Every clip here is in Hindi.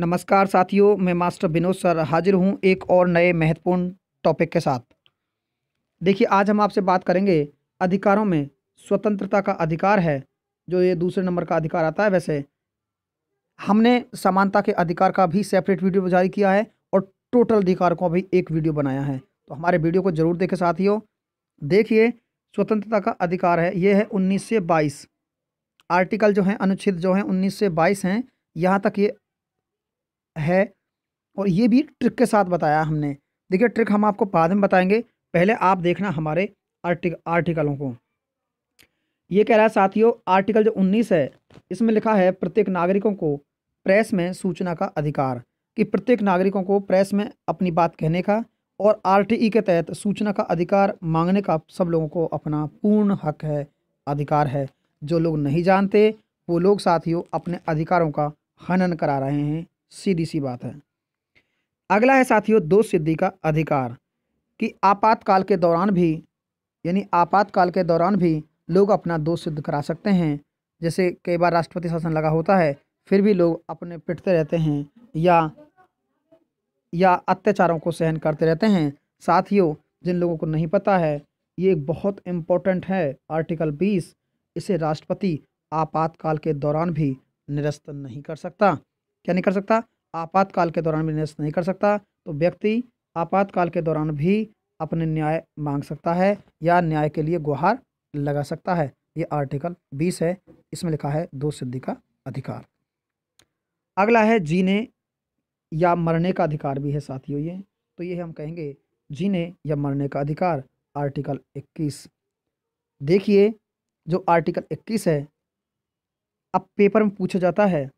नमस्कार साथियों मैं मास्टर विनोद सर हाजिर हूं एक और नए महत्वपूर्ण टॉपिक के साथ देखिए आज हम आपसे बात करेंगे अधिकारों में स्वतंत्रता का अधिकार है जो ये दूसरे नंबर का अधिकार आता है वैसे हमने समानता के अधिकार का भी सेपरेट वीडियो जारी किया है और टोटल अधिकार को भी एक वीडियो बनाया है तो हमारे वीडियो को ज़रूर देखें साथियों देखिए स्वतंत्रता का अधिकार है ये है उन्नीस से बाईस आर्टिकल जो हैं अनुच्छेद जो हैं उन्नीस से बाईस हैं यहाँ तक ये है और ये भी ट्रिक के साथ बताया हमने देखिए ट्रिक हम आपको बाद में बताएंगे पहले आप देखना हमारे आर्टिक आर्टिकलों को ये कह रहा है साथियों आर्टिकल जो 19 है इसमें लिखा है प्रत्येक नागरिकों को प्रेस में सूचना का अधिकार कि प्रत्येक नागरिकों को प्रेस में अपनी बात कहने का और आर e के तहत सूचना का अधिकार मांगने का सब लोगों को अपना पूर्ण हक है अधिकार है जो लोग नहीं जानते वो लोग साथियों अपने अधिकारों का हनन करा रहे हैं सीधी सी बात है अगला है साथियों दो सिद्धि का अधिकार कि आपातकाल के दौरान भी यानी आपातकाल के दौरान भी लोग अपना दोष सिद्ध करा सकते हैं जैसे कई बार राष्ट्रपति शासन लगा होता है फिर भी लोग अपने पिटते रहते हैं या या अत्याचारों को सहन करते रहते हैं साथियों जिन लोगों को नहीं पता है ये बहुत इम्पोर्टेंट है आर्टिकल 20 इसे राष्ट्रपति आपातकाल के दौरान भी निरस्त नहीं कर सकता क्या नहीं कर सकता आपातकाल के दौरान भी निरस्त नहीं कर सकता तो व्यक्ति आपातकाल के दौरान भी अपने न्याय मांग सकता है या न्याय के लिए गुहार लगा सकता है ये आर्टिकल बीस है इसमें लिखा है दो सिद्धि का अधिकार अगला है जीने या मरने का अधिकार भी है साथियों ये तो ये हम कहेंगे जीने या मरने का अधिकार आर्टिकल 21 देखिए जो आर्टिकल 21 है अब पेपर में पूछा जाता है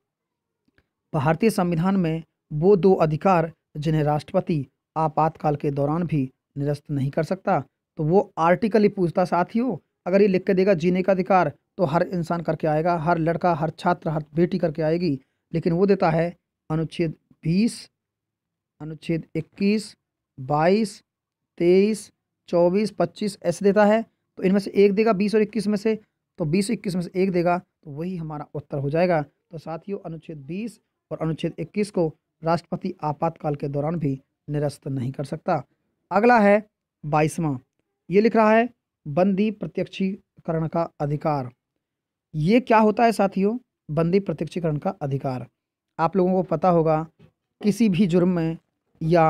भारतीय संविधान में वो दो अधिकार जिन्हें राष्ट्रपति आपातकाल के दौरान भी निरस्त नहीं कर सकता तो वो आर्टिकल ही पूछता साथियों अगर ये लिख के देगा जीने का अधिकार तो हर इंसान करके आएगा हर लड़का हर छात्र हर बेटी करके आएगी लेकिन वो देता है अनुच्छेद बीस अनुच्छेद इक्कीस बाईस तेईस चौबीस पच्चीस ऐसे देता है तो इनमें से एक देगा बीस और इक्कीस में से तो बीस इक्कीस में से एक देगा तो वही हमारा उत्तर हो जाएगा तो साथियों अनुच्छेद बीस और अनुच्छेद 21 को राष्ट्रपति आपातकाल के दौरान भी निरस्त नहीं कर सकता अगला है बाईसवां ये लिख रहा है बंदी प्रत्यक्षीकरण का अधिकार ये क्या होता है साथियों बंदी प्रत्यक्षीकरण का अधिकार आप लोगों को पता होगा किसी भी जुर्म में या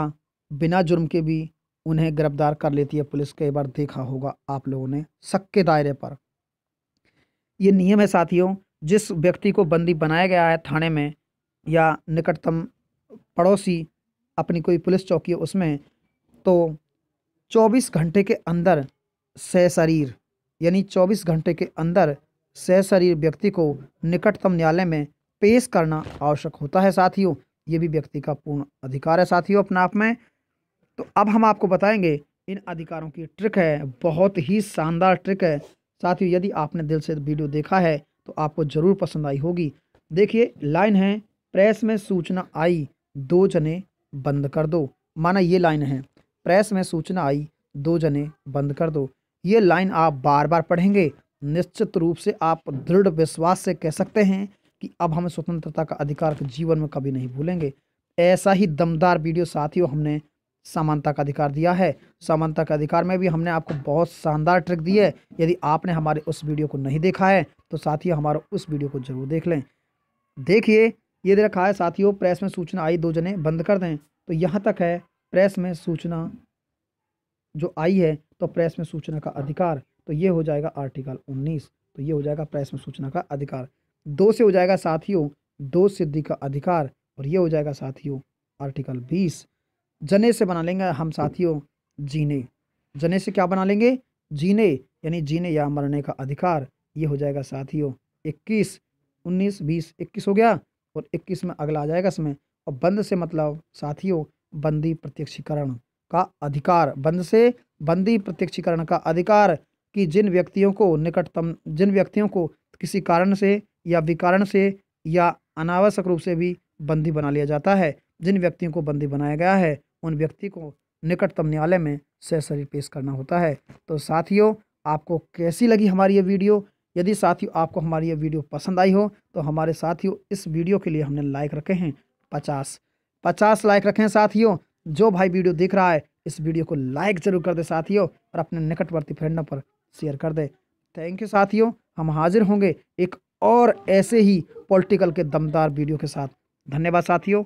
बिना जुर्म के भी उन्हें गिरफ्तार कर लेती है पुलिस कई बार देखा होगा आप लोगों ने शक के दायरे पर यह नियम है साथियों जिस व्यक्ति को बंदी बनाया गया है थाने में या निकटतम पड़ोसी अपनी कोई पुलिस चौकी है उसमें तो 24 घंटे के अंदर सह शरीर यानी 24 घंटे के अंदर सह शरीर व्यक्ति को निकटतम न्यायालय में पेश करना आवश्यक होता है साथियों ये भी व्यक्ति का पूर्ण अधिकार है साथियों अपने आप में तो अब हम आपको बताएंगे इन अधिकारों की ट्रिक है बहुत ही शानदार ट्रिक है साथियों यदि आपने दिल से वीडियो देखा है तो आपको ज़रूर पसंद आई होगी देखिए लाइन है प्रेस में सूचना आई दो जने बंद कर दो माना ये लाइन है प्रेस में सूचना आई दो जने बंद कर दो ये लाइन आप बार बार पढ़ेंगे निश्चित रूप से आप दृढ़ विश्वास से कह सकते हैं कि अब हम स्वतंत्रता का अधिकार जीवन में कभी नहीं भूलेंगे ऐसा ही दमदार वीडियो साथियों हमने समानता का अधिकार दिया है समानता का अधिकार में भी हमने आपको बहुत शानदार ट्रिक दी है यदि आपने हमारे उस वीडियो को नहीं देखा है तो साथियों हमारा उस वीडियो को जरूर देख लें देखिए ये दे रखा है साथियों प्रेस में सूचना आई दो जने बंद कर दें तो यहाँ तक है प्रेस में सूचना जो आई है तो प्रेस में सूचना का अधिकार तो ये हो जाएगा आर्टिकल उन्नीस तो ये हो जाएगा प्रेस में सूचना का अधिकार दो से हो जाएगा साथियों दो सिद्धि का अधिकार और ये हो जाएगा साथियों आर्टिकल बीस जने से बना लेंगे हम साथियों जीने जने से क्या बना लेंगे जीने यानी जीने या मरने का अधिकार ये हो जाएगा साथियों इक्कीस उन्नीस बीस इक्कीस हो गया और इक्कीस में अगला आ जाएगा इसमें और बंद से मतलब साथियों बंदी प्रत्यक्षीकरण का अधिकार बंद से बंदी प्रत्यक्षीकरण का अधिकार कि जिन व्यक्तियों को निकटतम जिन व्यक्तियों को किसी कारण से या विकारण से या अनावश्यक रूप से भी बंदी बना लिया जाता है जिन व्यक्तियों को बंदी बनाया गया है उन व्यक्ति को निकटतम न्यायालय में सहसरी पेश करना होता है तो साथियों आपको कैसी लगी हमारी ये वीडियो यदि साथियों आपको हमारी ये वीडियो पसंद आई हो तो हमारे साथियों इस वीडियो के लिए हमने लाइक रखे हैं पचास पचास लाइक रखे हैं साथियों जो भाई वीडियो देख रहा है इस वीडियो को लाइक जरूर कर दे साथियों और अपने निकटवर्ती फ्रेंडों पर शेयर कर दे थैंक यू साथियों हम हाजिर होंगे एक और ऐसे ही पॉलिटिकल के दमदार वीडियो के साथ धन्यवाद साथियों